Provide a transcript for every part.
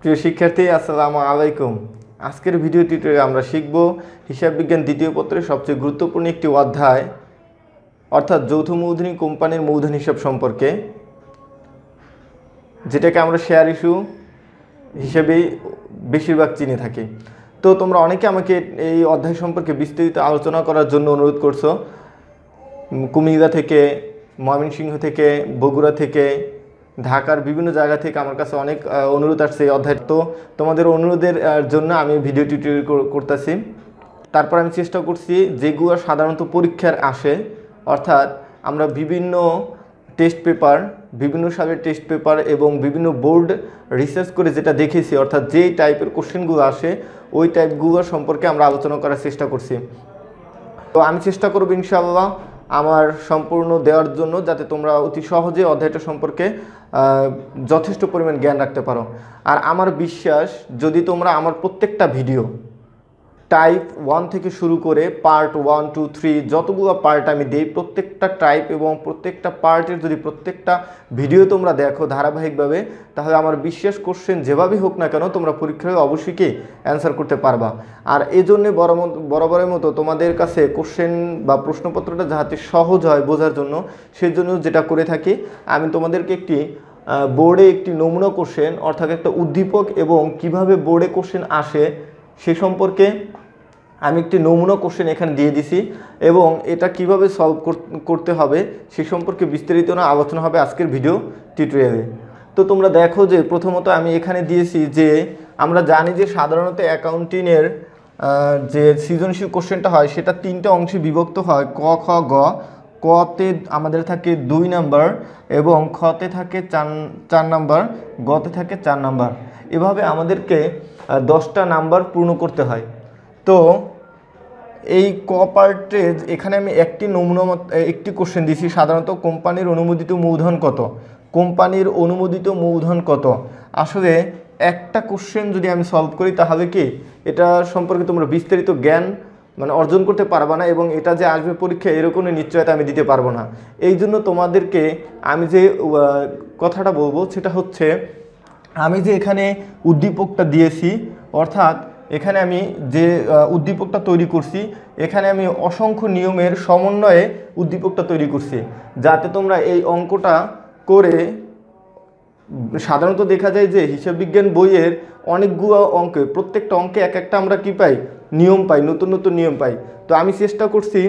প্রিয় শিক্ষার্থী আসসালামু আলাইকুম আজকের ভিডিও টিউটোরিয়ালে আমরা শিখব হিসাব বিজ্ঞান দ্বিতীয় পত্রের সবচেয়ে গুরুত্বপূর্ণ একটি অধ্যায় অর্থাৎ যৌথ মূলধনী কোম্পানির মূলধন হিসাব সম্পর্কে যেটাকে আমরা শেয়ার ইস্যু হিসেবে বেশিরভাগ চিনে থাকি তো তোমরা অনেকে আমাকে এই অধ্যায় সম্পর্কে বিস্তারিত আলোচনা করার জন্য অনুরোধ করছো কুমিল্লা থেকে ময়মনসিংহ থেকে বগুড়া থেকে ঢাকার বিভিন্ন জায়গা থেকে আমার কাছে অনেক অনুরোধ আসছে এই অধ্যায় তো তোমাদের অনুরোধের জন্য আমি ভিডিও টিউটোরিয়াল করতেছি তারপর আমি চেষ্টা করছি যেগুলো সাধারণত পরীক্ষার আসে অর্থাৎ আমরা বিভিন্ন টেস্ট পেপার বিভিন্ন সালের টেস্ট পেপার এবং বিভিন্ন বোর্ড রিসার্চ করে যেটা দেখেছি অর্থাৎ যে টাইপের কোশ্চেনগুলো আসে ওই টাইপগুলো সম্পর্কে আমরা আলোচনা করার চেষ্টা করছি তো আমি চেষ্টা করব ইনশাল্লাহ আমার সম্পূর্ণ দেওয়ার জন্য যাতে তোমরা অতি সহজে অধ্যায়টা সম্পর্কে যথেষ্ট পরিমাণ জ্ঞান রাখতে পারো আর আমার বিশ্বাস যদি তোমরা আমার প্রত্যেকটা ভিডিও টাইপ ওয়ান থেকে শুরু করে পার্ট ওয়ান টু থ্রি যতগুলো পার্ট আমি দিই প্রত্যেকটা টাইপ এবং প্রত্যেকটা পার্টের যদি প্রত্যেকটা ভিডিও তোমরা দেখো ধারাবাহিকভাবে তাহলে আমার বিশ্বাস কোশ্চেন যেভাবেই হোক না কেন তোমরা পরীক্ষায় অবশ্যই কি অ্যান্সার করতে পারবা আর এই জন্যে বরাবরের মতো তোমাদের কাছে কোশ্চেন বা প্রশ্নপত্রটা যাহাতে সহজ হয় বোঝার জন্য সেজন্য যেটা করে থাকি আমি তোমাদেরকে একটি বোর্ডে একটি নমুনা কোশ্চেন অর্থাৎ একটা উদ্দীপক এবং কিভাবে বোর্ডে কোশ্চেন আসে সে সম্পর্কে আমি একটি নমুনা কোশ্চেন এখানে দিয়ে দিছি এবং এটা কিভাবে সলভ করতে হবে সে সম্পর্কে বিস্তারিত না আলোচনা হবে আজকের ভিডিও টিউটোরিয়ালে তো তোমরা দেখো যে প্রথমত আমি এখানে দিয়েছি যে আমরা জানি যে সাধারণত অ্যাকাউন্টিংয়ের যে সৃজনশীল কোশ্চেনটা হয় সেটা তিনটা অংশে বিভক্ত হয় ক খ গ কতে আমাদের থাকে দুই নাম্বার এবং খতে থাকে চার চার নাম্বার গতে থাকে চার নাম্বার এভাবে আমাদেরকে দশটা নাম্বার পূর্ণ করতে হয় তো এই ক পার্টে এখানে আমি একটি নমুনা একটি কোশ্চেন দিছি সাধারণত কোম্পানির অনুমোদিত মূলধন কত কোম্পানির অনুমোদিত মূলধন কত আসলে একটা কোশ্চেন যদি আমি সলভ করি তাহলে কি এটা সম্পর্কে তোমরা বিস্তারিত জ্ঞান মানে অর্জন করতে পারবা না এবং এটা যে আসবে পরীক্ষা এরকমই নিশ্চয়তা আমি দিতে পারবো না এই জন্য তোমাদেরকে আমি যে কথাটা বলবো সেটা হচ্ছে আমি যে এখানে উদ্দীপকটা দিয়েছি অর্থাৎ এখানে আমি যে উদ্দীপকটা তৈরি করছি এখানে আমি অসংখ্য নিয়মের সমন্বয়ে উদ্দীপকটা তৈরি করছি যাতে তোমরা এই অঙ্কটা করে সাধারণত দেখা যায় যে হিসাব বিজ্ঞান বইয়ের অনেকগুলো অঙ্কে প্রত্যেকটা অঙ্কে এক একটা আমরা কি পাই নিয়ম পাই নতুন নতুন নিয়ম পাই তো আমি চেষ্টা করছি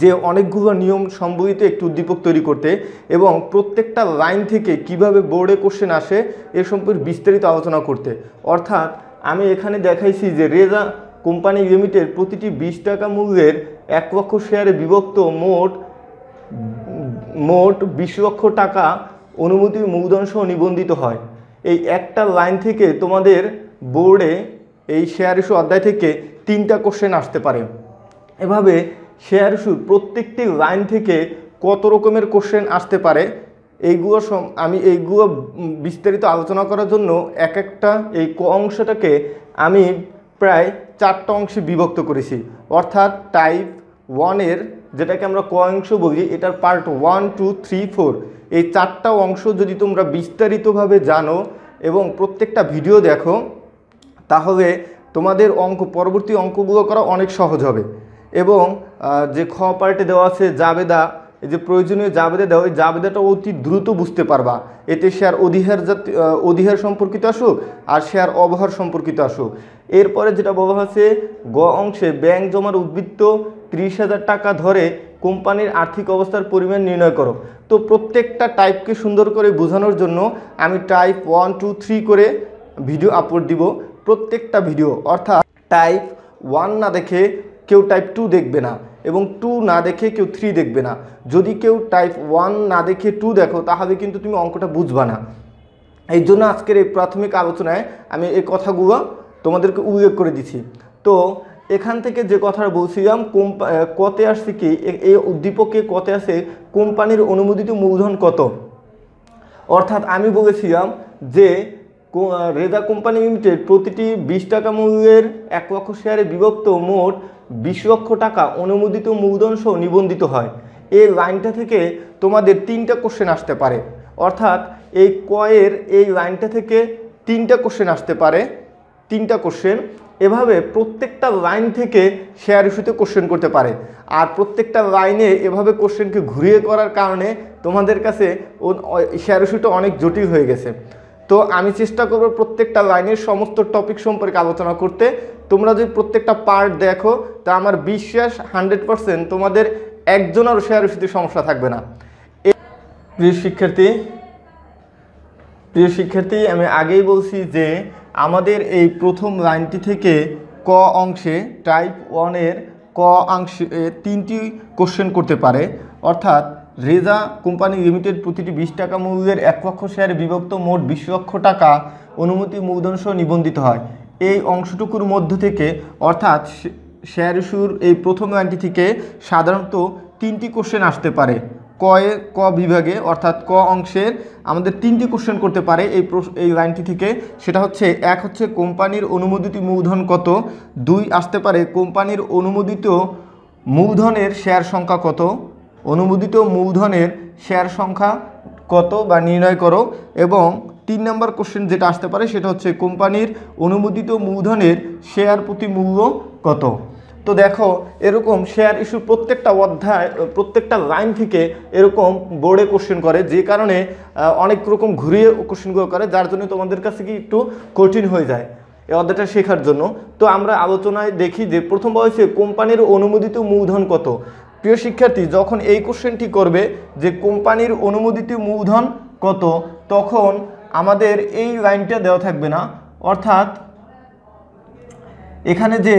যে অনেকগুলো নিয়ম সম্বলিত একটি উদ্দীপক তৈরি করতে এবং প্রত্যেকটা লাইন থেকে কিভাবে বোর্ডে কোশ্চেন আসে এ সম্পর্কে বিস্তারিত আলোচনা করতে অর্থাৎ আমি এখানে দেখাইছি যে রেজা কোম্পানি লিমিটেড প্রতিটি বিশ টাকা মূল্যের এক লক্ষ শেয়ারে বিভক্ত মোট মোট বিশ লক্ষ টাকা অনুমতির মূলধনসহ নিবন্ধিত হয় এই একটা লাইন থেকে তোমাদের বোর্ডে এই শেয়ার ইস্যু অধ্যায় থেকে তিনটা কোশ্চেন আসতে পারে এভাবে শেয়ার ইস্যুর প্রত্যেকটি লাইন থেকে কত রকমের কোশ্চেন আসতে পারে এইগুলো আমি এইগুলো বিস্তারিত আলোচনা করার জন্য এক একটা এই ক অংশটাকে আমি প্রায় চারটা অংশে বিভক্ত করেছি অর্থাৎ টাইপ ওয়ানের যেটাকে আমরা ক অংশ বলি এটার part one two three four এই চারটা অংশ যদি তোমরা বিস্তারিতভাবে জানো এবং প্রত্যেকটা ভিডিও দেখো তাহলে তোমাদের অঙ্ক পরবর্তী অঙ্কগুলো করা অনেক সহজ হবে এবং যে খ পার্টে দেওয়া আছে জাবেদা এই যে প্রয়োজনীয় জাবেদা দেওয়া ওই জাবেদাটা অতি দ্রুত বুঝতে পারবা এতে শেয়ার অধিহার জাতীয় অধিহার সম্পর্কিত আসুক আর শেয়ার অবহার সম্পর্কিত আসুক এরপরে যেটা বলা হয়েছে গ অংশে ব্যাংক জমার উদ্বৃত্ত ত্রিশ হাজার টাকা ধরে কোম্পানির আর্থিক অবস্থার পরিমাণ নির্ণয় করো তো প্রত্যেকটা টাইপকে সুন্দর করে বোঝানোর জন্য আমি টাইপ ওয়ান টু থ্রি করে ভিডিও আপলোড দিব প্রত্যেকটা ভিডিও অর্থাৎ টাইপ ওয়ান না দেখে কেউ টাইপ টু দেখবে না এবং টু না দেখে কেউ থ্রি দেখবে না যদি কেউ টাইপ ওয়ান না দেখে টু দেখো তাহলে কিন্তু তুমি অঙ্কটা বুঝবা না এই জন্য আজকের এই প্রাথমিক আলোচনায় আমি এই কথাগুলো তোমাদেরকে উল্লেখ করে দিছি তো এখান থেকে যে কথাটা বলছিলাম কোম্পা কতে আসছে কি এই উদ্দীপকে কতে আসে কোম্পানির অনুমোদিত মূলধন কত অর্থাৎ আমি বলেছিলাম যে রেজা কোম্পানি লিমিটেড প্রতিটি বিশ টাকা মূল্যের এক লক্ষ শেয়ারে বিভক্ত মোট বিশ লক্ষ টাকা অনুমোদিত মূলধন সহ নিবন্ধিত হয় এই লাইনটা থেকে তোমাদের তিনটা কোশ্চেন আসতে পারে অর্থাৎ এই কয়ের এই লাইনটা থেকে তিনটা কোশ্চেন আসতে পারে তিনটা কোশ্চেন এভাবে প্রত্যেকটা লাইন থেকে শেয়ার ইস্যুতে কোশ্চেন করতে পারে আর প্রত্যেকটা লাইনে এভাবে কোশ্চেনকে ঘুরিয়ে করার কারণে তোমাদের কাছে শেয়ার ইস্যুটা অনেক জটিল হয়ে গেছে তো আমি চেষ্টা করব প্রত্যেকটা লাইনের সমস্ত টপিক সম্পর্কে আলোচনা করতে তোমরা যদি প্রত্যেকটা পার্ট দেখো তা আমার বিশ্বাস হান্ড্রেড পারসেন্ট তোমাদের একজনেরও শেয়ার রসিদে সমস্যা থাকবে না প্রিয় শিক্ষার্থী প্রিয় শিক্ষার্থী আমি আগেই বলছি যে আমাদের এই প্রথম লাইনটি থেকে ক অংশে টাইপ ওয়ানের ক অংশে তিনটি কোশ্চেন করতে পারে অর্থাৎ রেজা কোম্পানি লিমিটেড প্রতিটি বিশ টাকা মূল্যের এক লক্ষ শেয়ার বিভক্ত মোট বিশ লক্ষ টাকা অনুমতি মূলধনসহ নিবন্ধিত হয় এই অংশটুকুর মধ্য থেকে অর্থাৎ শেয়ার ইস্যুর এই প্রথম লাইনটি থেকে সাধারণত তিনটি কোশ্চেন আসতে পারে কয়ে ক বিভাগে অর্থাৎ ক অংশের আমাদের তিনটি কোশ্চেন করতে পারে এই এই লাইনটি থেকে সেটা হচ্ছে এক হচ্ছে কোম্পানির অনুমোদিত মূলধন কত দুই আসতে পারে কোম্পানির অনুমোদিত মূলধনের শেয়ার সংখ্যা কত অনুমোদিত মূলধনের শেয়ার সংখ্যা কত বা নির্ণয় করো এবং তিন নম্বর কোশ্চেন যেটা আসতে পারে সেটা হচ্ছে কোম্পানির অনুমোদিত মূলধনের শেয়ার প্রতি মূল্য কত তো দেখো এরকম শেয়ার ইস্যু প্রত্যেকটা অধ্যায় প্রত্যেকটা লাইন থেকে এরকম বোর্ডে কোশ্চেন করে যে কারণে অনেক রকম ঘুরিয়ে কোশ্চেনগুলো করে যার জন্য তোমাদের কাছে কি একটু কঠিন হয়ে যায় এই অধ্যায়টা শেখার জন্য তো আমরা আলোচনায় দেখি যে প্রথম বয়সে কোম্পানির অনুমোদিত মূলধন কত প্রিয় শিক্ষার্থী যখন এই কোশ্চেনটি করবে যে কোম্পানির অনুমোদিত মূলধন কত তখন আমাদের এই লাইনটা দেওয়া থাকবে না অর্থাৎ এখানে যে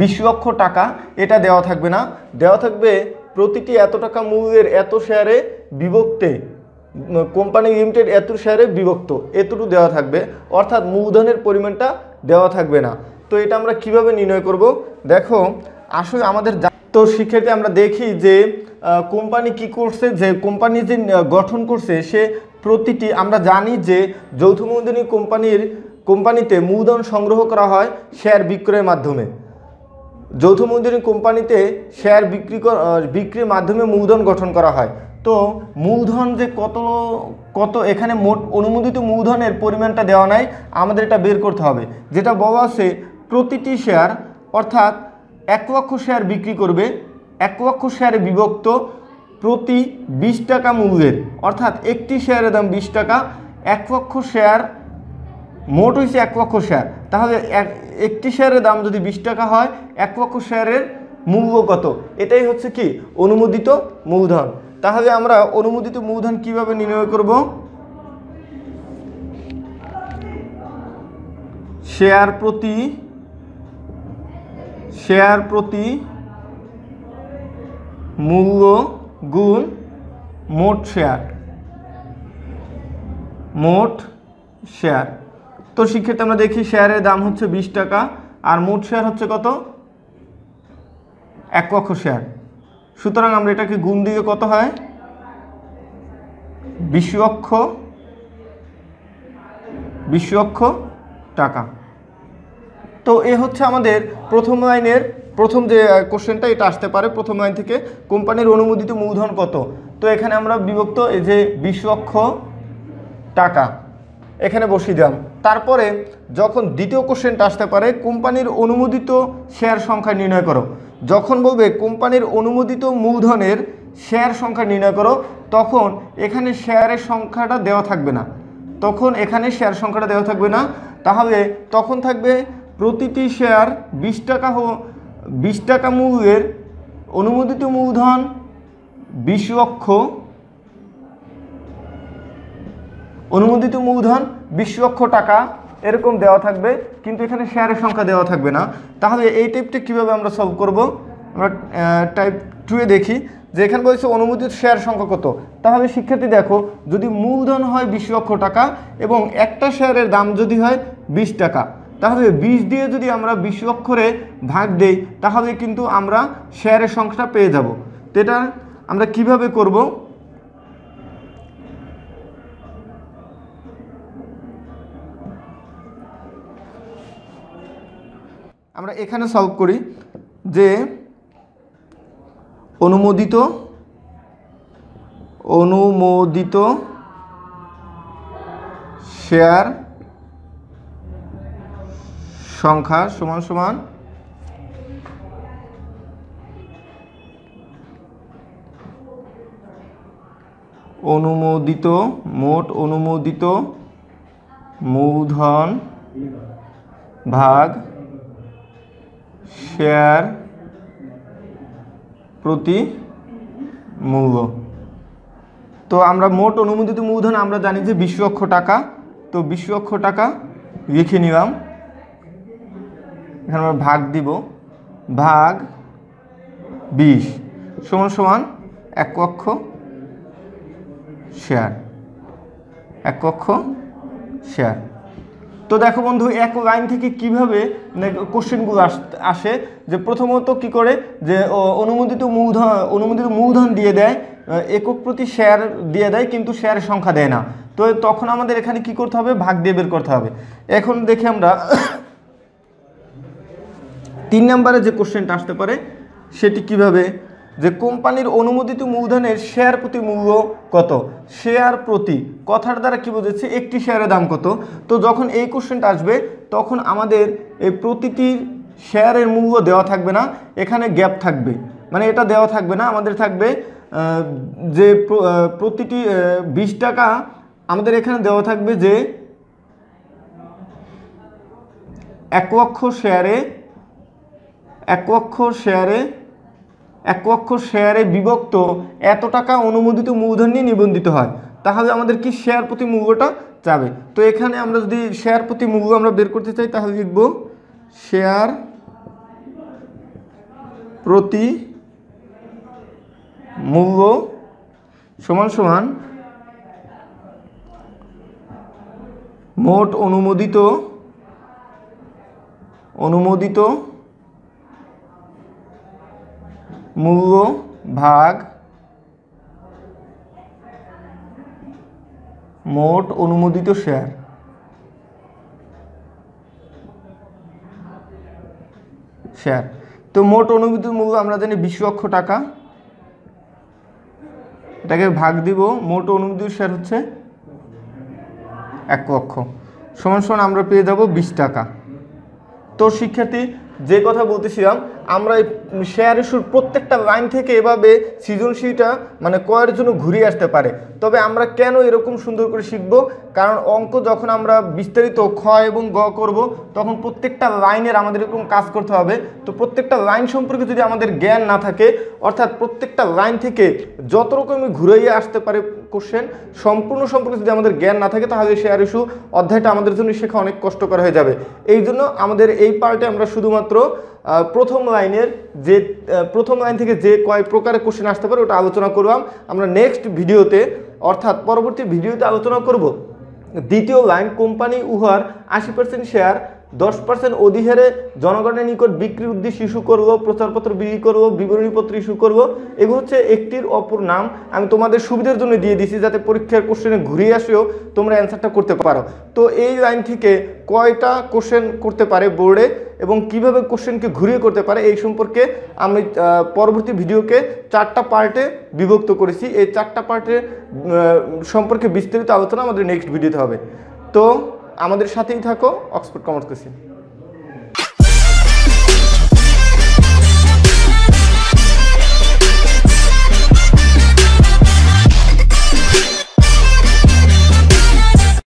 বিশ লক্ষ টাকা এটা দেওয়া থাকবে না দেওয়া থাকবে প্রতিটি এত টাকা মূল্যের এত শেয়ারে বিভক্তে কোম্পানি লিমিটেড এত শেয়ারে বিভক্ত এতটু দেওয়া থাকবে অর্থাৎ মূলধনের পরিমাণটা দেওয়া থাকবে না তো এটা আমরা কিভাবে নির্ণয় করব দেখো আসলে আমাদের তো সেক্ষেত্রে আমরা দেখি যে কোম্পানি কি করছে যে কোম্পানি যে গঠন করছে সে প্রতিটি আমরা জানি যে যৌথ মূলধনী কোম্পানির কোম্পানিতে মূলধন সংগ্রহ করা হয় শেয়ার বিক্রয়ের মাধ্যমে যৌথ মূলধনী কোম্পানিতে শেয়ার বিক্রি বিক্রির মাধ্যমে মূলধন গঠন করা হয় তো মূলধন যে কত কত এখানে মোট অনুমোদিত মূলধনের পরিমাণটা দেওয়া নাই আমাদের এটা বের করতে হবে যেটা বলা আছে প্রতিটি শেয়ার অর্থাৎ এক লক্ষ শেয়ার বিক্রি করবে এক লক্ষ শেয়ারে বিভক্ত প্রতি বিশ টাকা মূল্যের অর্থাৎ একটি শেয়ারের দাম বিশ টাকা এক লক্ষ শেয়ার মোট হয়েছে এক লক্ষ শেয়ার তাহলে এক একটি শেয়ারের দাম যদি বিশ টাকা হয় এক লক্ষ শেয়ারের মূল্য কত এটাই হচ্ছে কি অনুমোদিত মূলধন তাহলে আমরা অনুমোদিত মূলধন কিভাবে নির্ণয় করব শেয়ার প্রতি শেয়ার প্রতি মূল্য গুণ মোট শেয়ার মোট শেয়ার তো শিক্ষার্থী আমরা দেখি শেয়ারের দাম হচ্ছে বিশ টাকা আর মোট শেয়ার হচ্ছে কত এক লক্ষ শেয়ার সুতরাং আমরা এটাকে গুণ দিয়ে কত হয় বিশ লক্ষ বিশ লক্ষ টাকা তো এ হচ্ছে আমাদের প্রথম লাইনের প্রথম যে কোশ্চেনটা এটা আসতে পারে প্রথম লাইন থেকে কোম্পানির অনুমোদিত মূলধন কত তো এখানে আমরা বিভক্ত এই যে বিশ লক্ষ টাকা এখানে বসিয়ে দিলাম তারপরে যখন দ্বিতীয় কোশ্চেনটা আসতে পারে কোম্পানির অনুমোদিত শেয়ার সংখ্যা নির্ণয় করো যখন বলবে কোম্পানির অনুমোদিত মূলধনের শেয়ার সংখ্যা নির্ণয় করো তখন এখানে শেয়ারের সংখ্যাটা দেওয়া থাকবে না তখন এখানে শেয়ার সংখ্যাটা দেওয়া থাকবে না তাহলে তখন থাকবে প্রতিটি শেয়ার বিশ টাকা বিশ টাকা মূল্যের অনুমোদিত মূলধন বিশ লক্ষ অনুমোদিত মূলধন বিশ লক্ষ টাকা এরকম দেওয়া থাকবে কিন্তু এখানে শেয়ারের সংখ্যা দেওয়া থাকবে না তাহলে এই টাইপটা কীভাবে আমরা সলভ করব আমরা টাইপ টুয়ে দেখি যে এখানে বলছে অনুমোদিত শেয়ার সংখ্যা কত তাহলে শিক্ষার্থী দেখো যদি মূলধন হয় বিশ লক্ষ টাকা এবং একটা শেয়ারের দাম যদি হয় বিশ টাকা তাহলে বিশ দিয়ে যদি আমরা বিশ অক্ষরে ভাগ দেই তাহলে কিন্তু আমরা শেয়ারের সংখ্যাটা পেয়ে যাব তো এটা আমরা কিভাবে করব আমরা এখানে সলভ করি যে অনুমোদিত অনুমোদিত শেয়ার সংখ্যা সমান সমান অনুমোদিত মোট অনুমোদিত মূলধন ভাগ শেয়ার প্রতি মূল্য তো আমরা মোট অনুমোদিত মূলধন আমরা জানি যে বিশ লক্ষ টাকা তো বিশ লক্ষ টাকা লিখে নিলাম এখানে আমরা ভাগ দিব ভাগ বিশ সমান সমান এক কক্ষ শেয়ার এক কক্ষ শেয়ার তো দেখো বন্ধু এক লাইন থেকে কিভাবে কোশ্চেনগুলো আসে যে প্রথমত কি করে যে অনুমোদিত মূলধন অনুমোদিত মূলধন দিয়ে দেয় একক প্রতি শেয়ার দিয়ে দেয় কিন্তু শেয়ারের সংখ্যা দেয় না তো তখন আমাদের এখানে কি করতে হবে ভাগ দিয়ে বের করতে হবে এখন দেখি আমরা তিন নম্বরে যে কোশ্চেনটা আসতে পারে সেটি কিভাবে যে কোম্পানির অনুমোদিত মূলধনের শেয়ার প্রতি মূল্য কত শেয়ার প্রতি কথার দ্বারা কি বোঝাচ্ছে একটি শেয়ারের দাম কত তো যখন এই কোশ্চেনটা আসবে তখন আমাদের এই প্রতিটির শেয়ারের মূল্য দেওয়া থাকবে না এখানে গ্যাপ থাকবে মানে এটা দেওয়া থাকবে না আমাদের থাকবে যে প্রতিটি বিশ টাকা আমাদের এখানে দেওয়া থাকবে যে এক লক্ষ শেয়ারে এক লক্ষ শেয়ারে এক লক্ষ শেয়ারে বিভক্ত এত টাকা অনুমোদিত মূলধন নিয়ে নিবন্ধিত হয় তাহলে আমাদের কি শেয়ার প্রতি মূল্যটা যাবে তো এখানে আমরা যদি শেয়ার প্রতি মূল্য আমরা বের করতে চাই তাহলে লিখব শেয়ার প্রতি মূল্য সমান সমান মোট অনুমোদিত অনুমোদিত মূল্য ভাগ মোট অনুমোদিত শেয়ার শেয়ার তো মোট অনুমোদিত মূল্য আমরা জানি বিশ লক্ষ টাকা এটাকে ভাগ দিব মোট অনুমোদিত শেয়ার হচ্ছে এক লক্ষ সমান সমান আমরা পেয়ে যাব বিশ টাকা তো শিক্ষার্থী যে কথা বলতেছিলাম আমরা এই শেয়ার ইস্যুর প্রত্যেকটা লাইন থেকে এভাবে সৃজনশীলটা মানে কয়ের জন্য ঘুরিয়ে আসতে পারে তবে আমরা কেন এরকম সুন্দর করে শিখব কারণ অঙ্ক যখন আমরা বিস্তারিত খ এবং গ করব তখন প্রত্যেকটা লাইনের আমাদের এরকম কাজ করতে হবে তো প্রত্যেকটা লাইন সম্পর্কে যদি আমাদের জ্ঞান না থাকে অর্থাৎ প্রত্যেকটা লাইন থেকে যত রকমই ঘুরাইয়া আসতে পারে কোশ্চেন সম্পূর্ণ সম্পর্কে যদি আমাদের জ্ঞান না থাকে তাহলে শেয়ার ইস্যু অধ্যায়টা আমাদের জন্য শেখা অনেক কষ্টকর হয়ে যাবে এই জন্য আমাদের এই পার্টে আমরা শুধুমাত্র প্রথম লাইনের যে প্রথম লাইন থেকে যে কয় প্রকারের কোশ্চেন আসতে পারে ওটা আলোচনা করলাম আমরা নেক্সট ভিডিওতে অর্থাৎ পরবর্তী ভিডিওতে আলোচনা করব দ্বিতীয় লাইন কোম্পানি উহার আশি পার্সেন্ট শেয়ার দশ পার্সেন্ট অধিহারে জনগণের নিকট বিক্রির উদ্দেশ্যে ইস্যু করবো প্রচারপত্র বিক্রি করবো বিবরণীপত্র ইস্যু করবো এগুলো হচ্ছে একটির অপর নাম আমি তোমাদের সুবিধার জন্য দিয়ে দিছি যাতে পরীক্ষার কোশ্চেনে ঘুরিয়ে আসেও তোমরা অ্যান্সারটা করতে পারো তো এই লাইন থেকে কয়টা কোশ্চেন করতে পারে বোর্ডে এবং কিভাবে কোশ্চেনকে ঘুরিয়ে করতে পারে এই সম্পর্কে আমি পরবর্তী ভিডিওকে চারটা পার্টে বিভক্ত করেছি এই চারটা পার্টের সম্পর্কে বিস্তারিত আলোচনা আমাদের নেক্সট ভিডিওতে হবে তো আমাদের সাথেই থাকো অক্সফোর্ড কমার্স কোচিং